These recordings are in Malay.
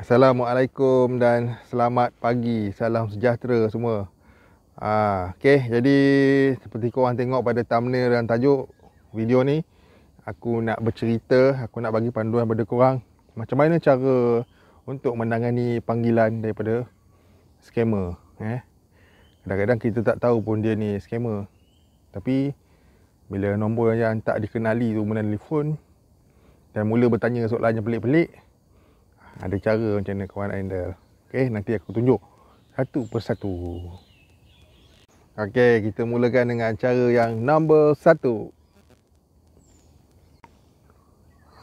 Assalamualaikum dan selamat pagi Salam sejahtera semua Ah, Okay, jadi seperti korang tengok pada thumbnail dan tajuk video ni Aku nak bercerita, aku nak bagi panduan kepada kau korang Macam mana cara untuk menangani panggilan daripada scammer eh? Kadang-kadang kita tak tahu pun dia ni scammer Tapi bila nombor yang tak dikenali tu menelpon Dan mula bertanya soalan yang pelik-pelik ada cara macam mana kawan handle Okey, nanti aku tunjuk satu persatu Okey, kita mulakan dengan cara yang number satu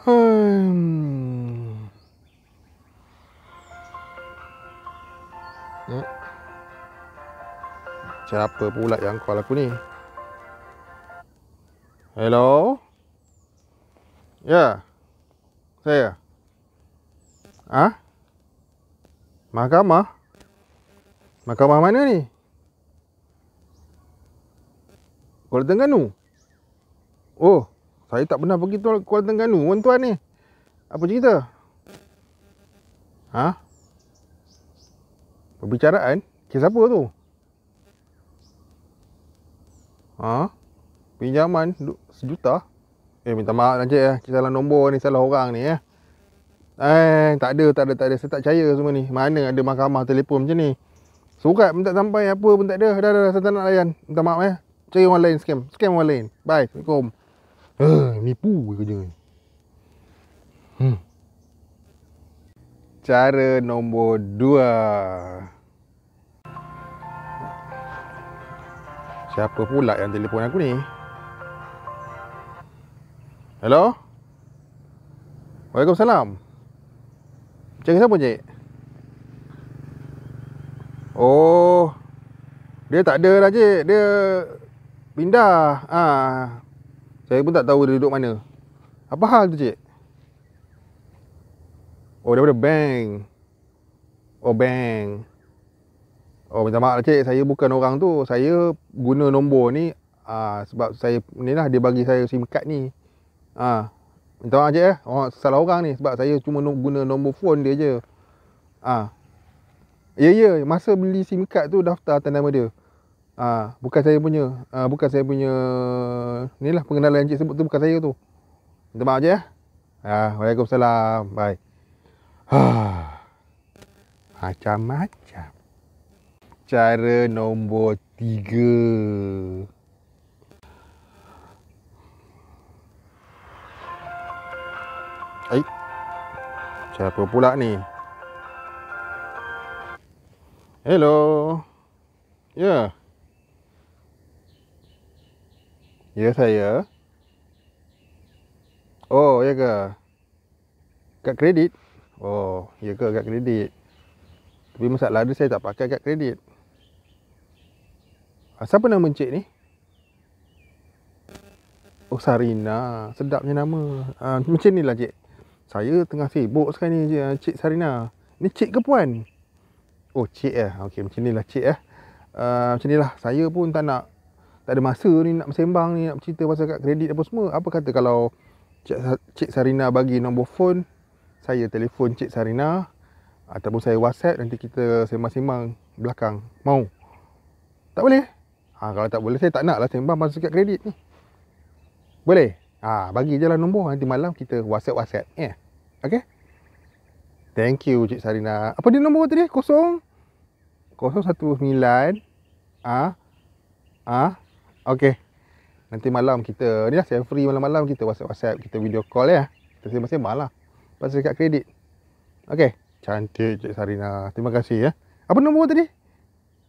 hmm. Hmm. Siapa pula yang call aku ni? Hello? Ya, yeah. saya. Hey. Ha? Mahkamah? Mahkamah mana ni? Kuala Tengganu? Oh, saya tak pernah pergi tu Kuala Tengganu pun tuan ni. Apa cerita? Ha? Perbicaraan? Kes apa tu? Ha? Pinjaman sejuta? Eh, minta maaf Najib lah, ya. Eh. Kita salah nombor ni, salah orang ni ya. Eh. Eh, tak ada, tak ada, tak ada. Saya tak percaya semua ni. Mana ada mahkamah telefon macam ni? Surat pun tak sampai, apa pun tak ada. Dah, dah, dah. Saya tak nak layan. Minta maaf eh. Cari orang lain scam. Scam orang lain. Bye. Assalamualaikum. Eh, nipu kerja ni. Hmm. Cara nombor dua. Siapa pula yang telefon aku ni? Hello? Waalaikumsalam. Waalaikumsalam. Cek siapa cek? Oh. Dia tak ada dah cek. Dia pindah. Ah. Ha. Saya pun tak tahu dia duduk mana. Apa hal tu cek? Oh, daripada bank. Oh, bank. Oh, minta maaf lah cik. Saya bukan orang tu. Saya guna nombor ni. Ah, sebab saya ni lah dia bagi saya SIM card ni. Ah, Minta maaf je eh. Oh, salah orang ni sebab saya cuma no, guna nombor phone dia je. Ah. Ha. Ya ya, masa beli SIM card tu daftar atas nama dia. Ah, ha. bukan saya punya. Ah, ha. bukan saya punya. Inilah pengenalan yang cik sebut tu bukan saya tu. Minta maaf je eh. ha. Waalaikumsalam. Bye. Ha. Macam-macam. Cara nombor tiga. Hai. Siapa pula ni? Hello. Ya. Yeah. Ya yeah, saya. Oh, ya ke? Kad kredit? Oh, ya ke kad kredit? Tapi masa lalu saya tak pakai kad kredit. Ah, siapa nama encik ni? Oh, Sarina. Sedapnya nama. Uh, macam ni lah, cik saya tengah sibuk sekarang ni Cik Sarina. Ni cik ke puan? Oh, cik eh. Okey, macam nilah cik eh. Uh, macam nilah. Saya pun tak nak tak ada masa ni nak bersembang ni nak cerita pasal kad kredit apa semua. Apa kata kalau cik, cik Sarina bagi nombor phone saya telefon Cik Sarina ataupun saya WhatsApp nanti kita sembang-sembang belakang. Mau? Tak boleh? Ha, kalau tak boleh saya tak nak lah sembang pasal kad kredit ni. Boleh? Ah, bagi je lah nombor nanti malam kita WhatsApp-WhatsApp. Eh. Yeah. okay? Thank you Cik Sarina. Apa dia nombor tadi? satu 019 Ah. Ah. okay. Nanti malam kita ni lah saya free malam-malam kita WhatsApp-WhatsApp, kita video call ya. Kita sembang-sembang lah. Pasal dekat kredit. Okay. Cantik Cik Sarina. Terima kasih ya. Apa nombor tadi?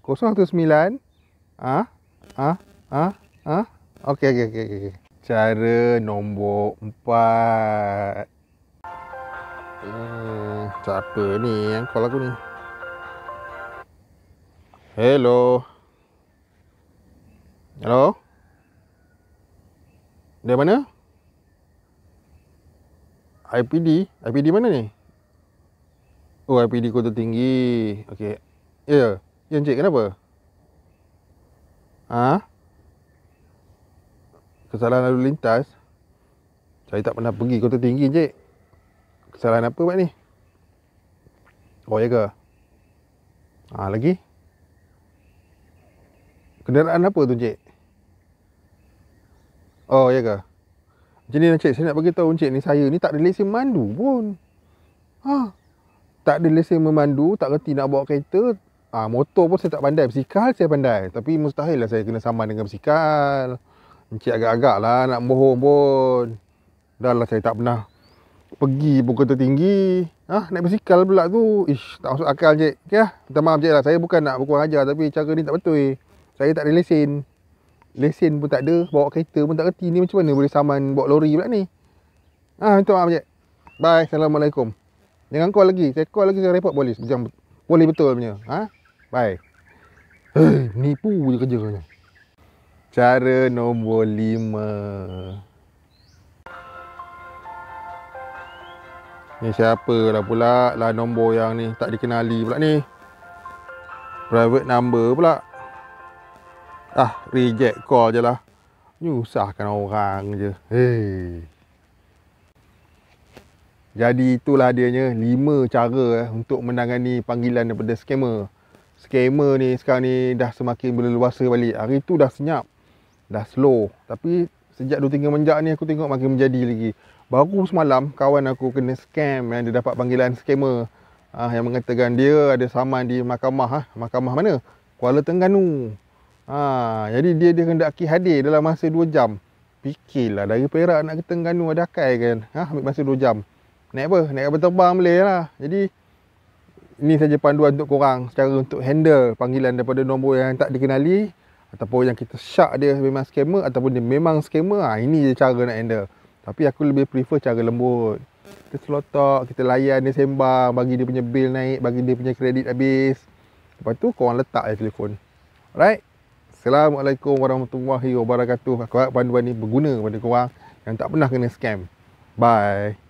019 Ah. Ah. Ah. Ah. Okay, okay, okay, okay cara nombor empat. Hmm, siapa ni yang call aku ni? Hello. Hello. Di mana? IPD, IPD mana ni? Oh, IPD Kota Tinggi. okay. Ya. Yeah. Ya, yeah, Encik, kenapa? Ha? Huh? kesalahan lalu lintas saya tak pernah pergi kota tinggi cik kesalahan apa buat ni oh ya ke ha, lagi kenderaan apa tu cik oh ya ke Jadi ni lah, cik saya nak bagi tahu cik ni saya ni tak ada lesen mandu pun ha tak ada lesen memandu tak reti nak bawa kereta Ah ha, motor pun saya tak pandai, bersikal saya pandai. Tapi mustahil lah saya kena saman dengan bersikal. Encik agak-agak lah nak bohong pun. Dah lah saya tak pernah pergi pun kereta tinggi. Ah, ha? naik basikal pula tu. Ish, tak masuk akal encik. Okay lah. Minta maaf encik lah. Saya bukan nak berkurang ajar tapi cara ni tak betul. Eh. Saya tak ada lesen. Lesen pun tak ada. Bawa kereta pun tak kerti. Ni macam mana boleh saman bawa lori pula ni. Ah, ha, minta maaf encik. Bye. Assalamualaikum. Jangan call lagi. Saya call lagi saya repot polis. Jangan boleh betul punya. Ha? Bye. Hei, eh, nipu je kerja kau Cara nombor lima. Ni siapa lah pula lah nombor yang ni tak dikenali pula ni. Private number pula. Ah, reject call je lah. Nyusahkan orang je. Hei. Jadi itulah dianya lima cara eh, untuk menangani panggilan daripada skamer. Skamer ni sekarang ni dah semakin berleluasa balik. Hari tu dah senyap dah slow tapi sejak 2 3 menjak ni aku tengok makin menjadi lagi baru semalam kawan aku kena scam yang dia dapat panggilan scammer ah yang mengatakan dia ada saman di mahkamah ah mahkamah mana Kuala Terengganu ah jadi dia dia hendak hadir dalam masa 2 jam fikirlah dari Perak nak ke Terengganu ada akai kan ha ambil masa 2 jam naik apa naik kapal terbang boleh lah jadi ini saja panduan untuk korang secara untuk handle panggilan daripada nombor yang tak dikenali ataupun yang kita syak dia memang scammer ataupun dia memang scammer ha, ini je cara nak handle tapi aku lebih prefer cara lembut kita selotok kita layan dia sembang bagi dia punya bil naik bagi dia punya kredit habis lepas tu korang letak je telefon alright Assalamualaikum warahmatullahi wabarakatuh aku harap panduan ni berguna kepada korang yang tak pernah kena scam bye